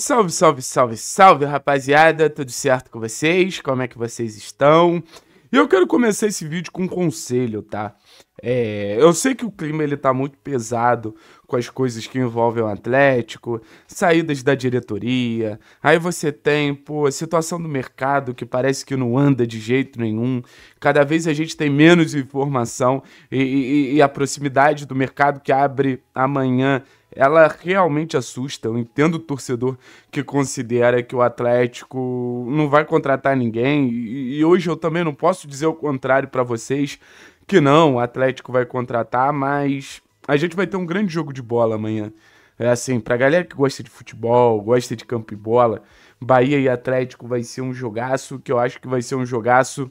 Salve, salve, salve, salve, rapaziada! Tudo certo com vocês? Como é que vocês estão? E eu quero começar esse vídeo com um conselho, tá? É, eu sei que o clima ele tá muito pesado com as coisas que envolvem o Atlético, saídas da diretoria, aí você tem, pô, a situação do mercado que parece que não anda de jeito nenhum, cada vez a gente tem menos informação e, e, e a proximidade do mercado que abre amanhã ela realmente assusta. Eu entendo o torcedor que considera que o Atlético não vai contratar ninguém. E, hoje eu também não posso dizer o contrário para vocês que não, o Atlético vai contratar, mas a gente vai ter um grande jogo de bola amanhã. É assim, pra galera que gosta de futebol, gosta de campo e bola, Bahia e Atlético vai ser um jogaço que eu acho que vai ser um jogaço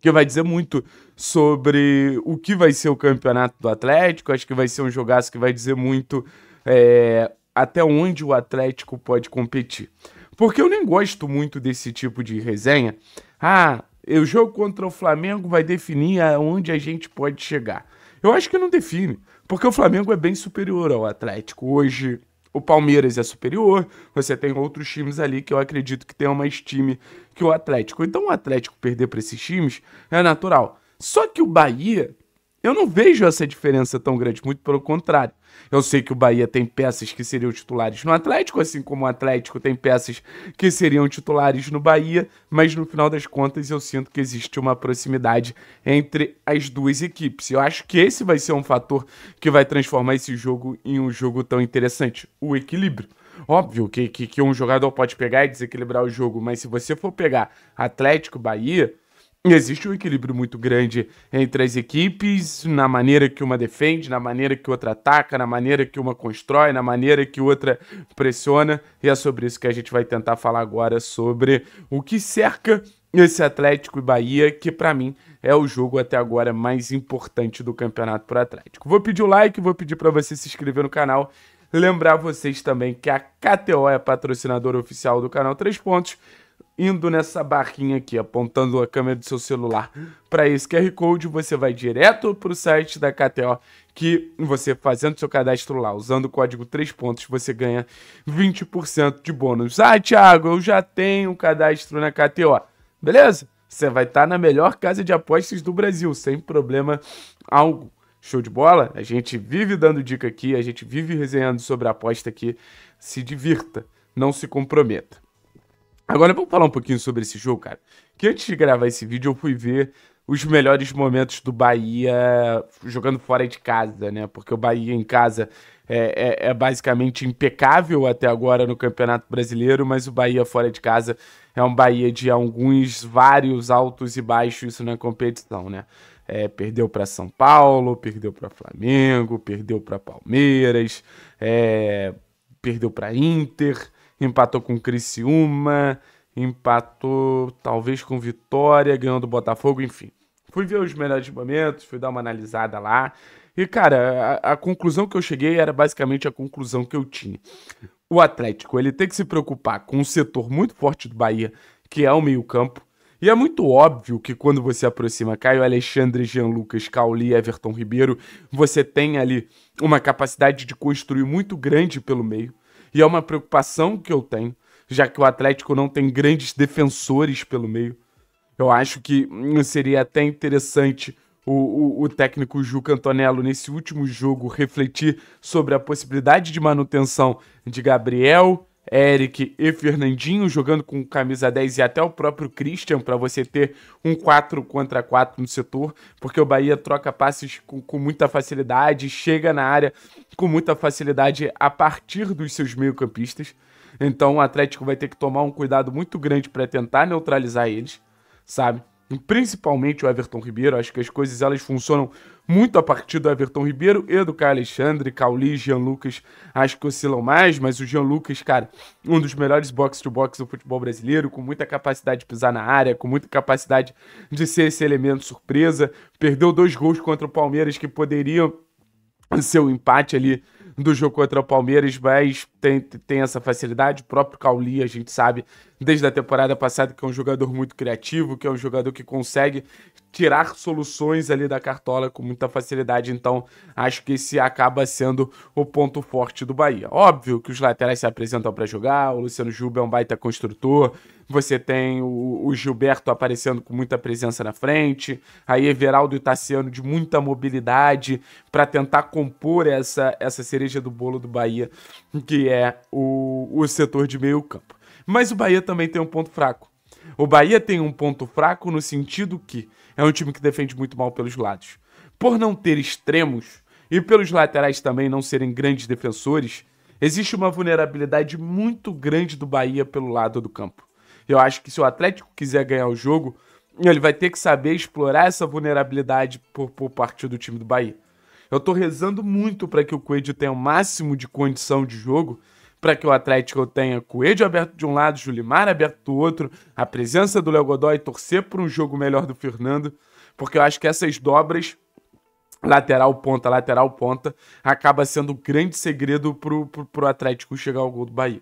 que vai dizer muito sobre o que vai ser o campeonato do Atlético. Acho que vai ser um jogaço que vai dizer muito é, até onde o Atlético pode competir. Porque eu nem gosto muito desse tipo de resenha. Ah, o jogo contra o Flamengo vai definir aonde a gente pode chegar. Eu acho que não define, porque o Flamengo é bem superior ao Atlético hoje o Palmeiras é superior, você tem outros times ali que eu acredito que tenham mais time que o Atlético. Então o Atlético perder para esses times é natural. Só que o Bahia eu não vejo essa diferença tão grande, muito pelo contrário. Eu sei que o Bahia tem peças que seriam titulares no Atlético, assim como o Atlético tem peças que seriam titulares no Bahia, mas no final das contas eu sinto que existe uma proximidade entre as duas equipes. Eu acho que esse vai ser um fator que vai transformar esse jogo em um jogo tão interessante: o equilíbrio. Óbvio que, que, que um jogador pode pegar e desequilibrar o jogo, mas se você for pegar Atlético, Bahia Existe um equilíbrio muito grande entre as equipes, na maneira que uma defende, na maneira que outra ataca, na maneira que uma constrói, na maneira que outra pressiona, e é sobre isso que a gente vai tentar falar agora sobre o que cerca esse Atlético e Bahia, que para mim é o jogo até agora mais importante do campeonato para Atlético. Vou pedir o like, vou pedir para você se inscrever no canal. Lembrar vocês também que a KTO é patrocinadora oficial do canal Três Pontos indo nessa barrinha aqui, apontando a câmera do seu celular para esse QR Code, você vai direto para o site da KTO, que você fazendo seu cadastro lá, usando o código 3 pontos, você ganha 20% de bônus. Ah, Thiago, eu já tenho cadastro na KTO. Beleza? Você vai estar tá na melhor casa de apostas do Brasil, sem problema algum. Show de bola? A gente vive dando dica aqui, a gente vive resenhando sobre a aposta aqui. Se divirta, não se comprometa. Agora vamos falar um pouquinho sobre esse jogo, cara. Que antes de gravar esse vídeo eu fui ver os melhores momentos do Bahia jogando fora de casa, né? Porque o Bahia em casa é, é, é, basicamente impecável até agora no Campeonato Brasileiro, mas o Bahia fora de casa é um Bahia de alguns vários altos e baixos na competição, né? É, perdeu para São Paulo, perdeu para Flamengo, perdeu para Palmeiras, é, perdeu para Inter empatou com Criciúma, empatou talvez com Vitória, ganhou do Botafogo, enfim. Fui ver os melhores momentos, fui dar uma analisada lá. E, cara, a, a conclusão que eu cheguei era basicamente a conclusão que eu tinha. O Atlético, ele tem que se preocupar com um setor muito forte do Bahia, que é o meio-campo. E é muito óbvio que quando você aproxima Caio Alexandre, Jean Lucas, Cauli, Everton Ribeiro, você tem ali uma capacidade de construir muito grande pelo meio. E é uma preocupação que eu tenho, já que o Atlético não tem grandes defensores pelo meio. Eu acho que hum, seria até interessante o, o, o, técnico Juca Antonello nesse último jogo refletir sobre a possibilidade de manutenção de Gabriel, Eric e Fernandinho jogando com camisa 10 e até o próprio Christian para você ter um 4 contra 4 no setor, porque o Bahia troca passes com, com muita facilidade, chega na área com muita facilidade a partir dos seus meio-campistas. Então o Atlético vai ter que tomar um cuidado muito grande para tentar neutralizar eles, sabe? principalmente o Everton Ribeiro. Acho que as coisas elas funcionam muito a partir do Everton Ribeiro e do Caio Alexandre, Cauli, Jean Lucas, acho que oscilam mais, mas o Jean Lucas, cara, um dos melhores box-to-box do futebol brasileiro, com muita capacidade de pisar na área, com muita capacidade de ser esse elemento surpresa. Perdeu dois gols contra o Palmeiras que poderiam ser o um empate ali do jogo contra o Palmeiras, mas tem, tem essa facilidade. O próprio Cauli, a gente sabe, desde a temporada passada, que é um jogador muito criativo, que é um jogador que consegue tirar soluções ali da cartola com muita facilidade. Então, acho que esse acaba sendo o ponto forte do Bahia. Óbvio que os laterais se apresentam para jogar, o Luciano Juba é um baita construtor, você tem o, Gilberto aparecendo com muita presença na frente, aí Everaldo e Tassiano de muita mobilidade para tentar compor essa, essa série cereja do bolo do Bahia, que é o, o setor de meio campo. Mas o Bahia também tem um ponto fraco. O Bahia tem um ponto fraco no sentido que é um time que defende muito mal pelos lados. Por não ter extremos e pelos laterais também não serem grandes defensores, existe uma vulnerabilidade muito grande do Bahia pelo lado do campo. Eu acho que se o Atlético quiser ganhar o jogo, ele vai ter que saber explorar essa vulnerabilidade por, por parte do time do Bahia. Eu tô rezando muito para que o Coelho tenha o máximo de condição de jogo, para que o Atlético tenha Coelho aberto de um lado, Julimar aberto do outro, a presença do Léo Godoy, torcer por um jogo melhor do Fernando, porque eu acho que essas dobras lateral ponta, lateral ponta, acaba sendo o um grande segredo pro, pro, pro Atlético chegar ao gol do Bahia.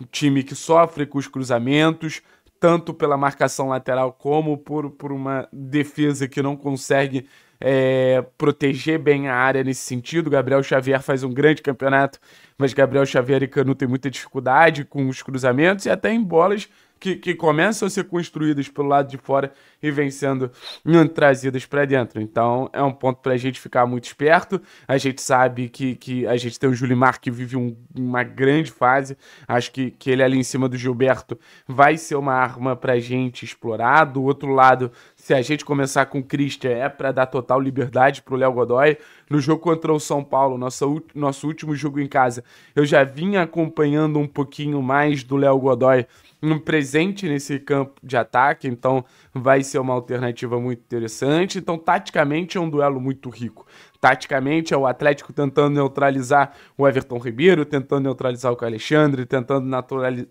Um time que sofre com os cruzamentos, tanto pela marcação lateral como por, por uma defesa que não consegue é, proteger bem a área nesse sentido. Gabriel Xavier faz um grande campeonato, mas Gabriel Xavier e Canu tem muita dificuldade com os cruzamentos e até em bolas que, que começam a ser construídas pelo lado de fora e vêm sendo hum, trazidas para dentro. Então é um ponto para a gente ficar muito esperto. A gente sabe que, que a gente tem o Julimar que vive um, uma grande fase. Acho que, que ele ali em cima do Gilberto vai ser uma arma para a gente explorar. Do outro lado, se a gente começar com o Christian, é para dar total liberdade para o Léo Godoy. No jogo contra o São Paulo, nosso, nosso último jogo em casa, eu já vinha acompanhando um pouquinho mais do Léo Godoy no presente nesse campo de ataque, então vai ser uma alternativa muito interessante. Então, taticamente, é um duelo muito rico. Taticamente, é o Atlético tentando neutralizar o Everton Ribeiro, tentando neutralizar o Alexandre, tentando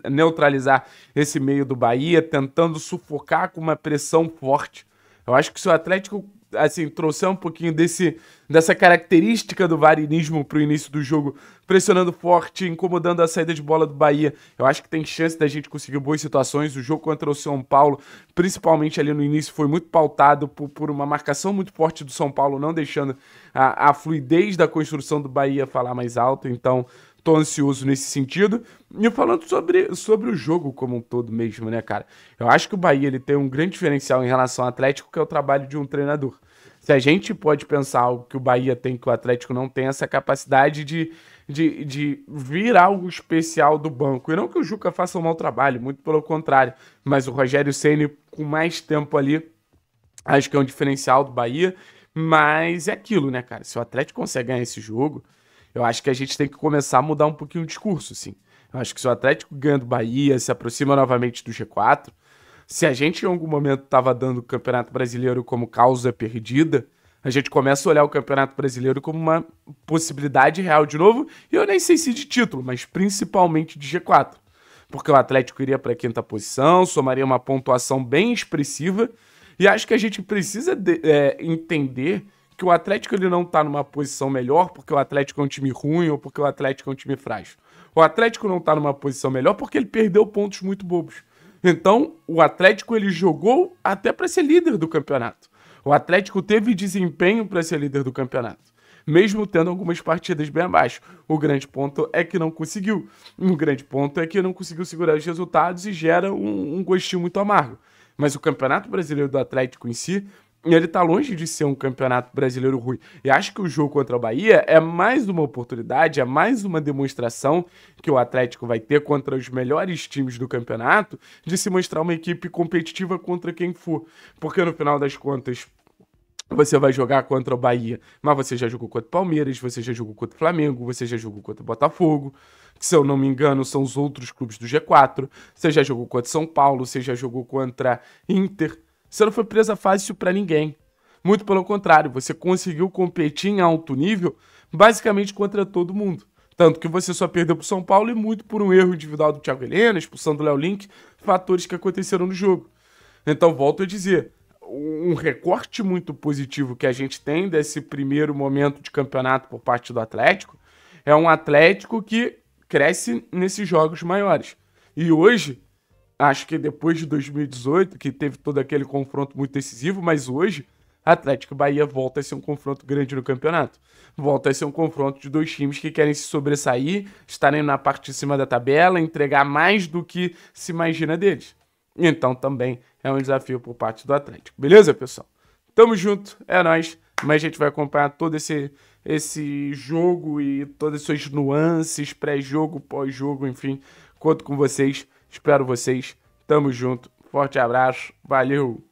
neutralizar esse meio do Bahia, tentando sufocar com uma pressão forte. Eu acho que se o Atlético assim, trouxer um pouquinho desse, dessa característica do varinismo para o início do jogo, pressionando forte, incomodando a saída de bola do Bahia. Eu acho que tem chance da gente conseguir boas situações. O jogo contra o São Paulo, principalmente ali no início, foi muito pautado por, por uma marcação muito forte do São Paulo, não deixando a, a fluidez da construção do Bahia falar mais alto. Então, tô ansioso nesse sentido. E falando sobre, sobre o jogo como um todo mesmo, né, cara? Eu acho que o Bahia ele tem um grande diferencial em relação ao Atlético, que é o trabalho de um treinador. Se a gente pode pensar algo que o Bahia tem que o Atlético não tem, essa capacidade de de, de vir algo especial do banco. E não que o Juca faça um mau trabalho, muito pelo contrário. Mas o Rogério Ceni com mais tempo ali, acho que é um diferencial do Bahia. Mas é aquilo, né, cara? Se o Atlético consegue ganhar esse jogo, eu acho que a gente tem que começar a mudar um pouquinho o discurso, sim. Eu acho que se o Atlético ganha do Bahia, se aproxima novamente do G4, se a gente em algum momento estava dando o Campeonato Brasileiro como causa perdida, a gente começa a olhar o Campeonato Brasileiro como uma possibilidade real de novo, e eu nem sei se de título, mas principalmente de G4. Porque o Atlético iria para a quinta posição, somaria uma pontuação bem expressiva, e acho que a gente precisa de, é, entender que o Atlético ele não está numa posição melhor porque o Atlético é um time ruim ou porque o Atlético é um time frágil. O Atlético não está numa posição melhor porque ele perdeu pontos muito bobos. Então, o Atlético ele jogou até para ser líder do campeonato. O Atlético teve desempenho para ser líder do campeonato, mesmo tendo algumas partidas bem abaixo. O grande ponto é que não conseguiu. Um grande ponto é que não conseguiu segurar os resultados e gera um, um gostinho muito amargo. Mas o Campeonato Brasileiro do Atlético em si ele tá longe de ser um campeonato brasileiro ruim. E acho que o jogo contra a Bahia é mais uma oportunidade, é mais uma demonstração que o Atlético vai ter contra os melhores times do campeonato de se mostrar uma equipe competitiva contra quem for. Porque no final das contas, você vai jogar contra o Bahia, mas você já jogou contra o Palmeiras, você já jogou contra o Flamengo, você já jogou contra o Botafogo, que se eu não me engano são os outros clubes do G4, você já jogou contra São Paulo, você já jogou contra Inter. Você não foi presa fácil para ninguém. Muito pelo contrário, você conseguiu competir em alto nível basicamente contra todo mundo. Tanto que você só perdeu para São Paulo e muito por um erro individual do Thiago Helena, expulsão do Léo Link, fatores que aconteceram no jogo. Então, volto a dizer, um recorte muito positivo que a gente tem desse primeiro momento de campeonato por parte do Atlético é um Atlético que cresce nesses jogos maiores. E hoje, acho que depois de 2018, que teve todo aquele confronto muito decisivo, mas hoje Atlético Bahia volta a ser um confronto grande no campeonato. Volta a ser um confronto de dois times que querem se sobressair, estarem na parte de cima da tabela, entregar mais do que se imagina deles. Então também é um desafio por parte do Atlético. Beleza, pessoal? Tamo junto, é nós. Mas a gente vai acompanhar todo esse esse jogo e todas as suas nuances, pré-jogo, pós-jogo, enfim. Conto com vocês. Espero vocês. Tamo junto. Forte abraço. Valeu!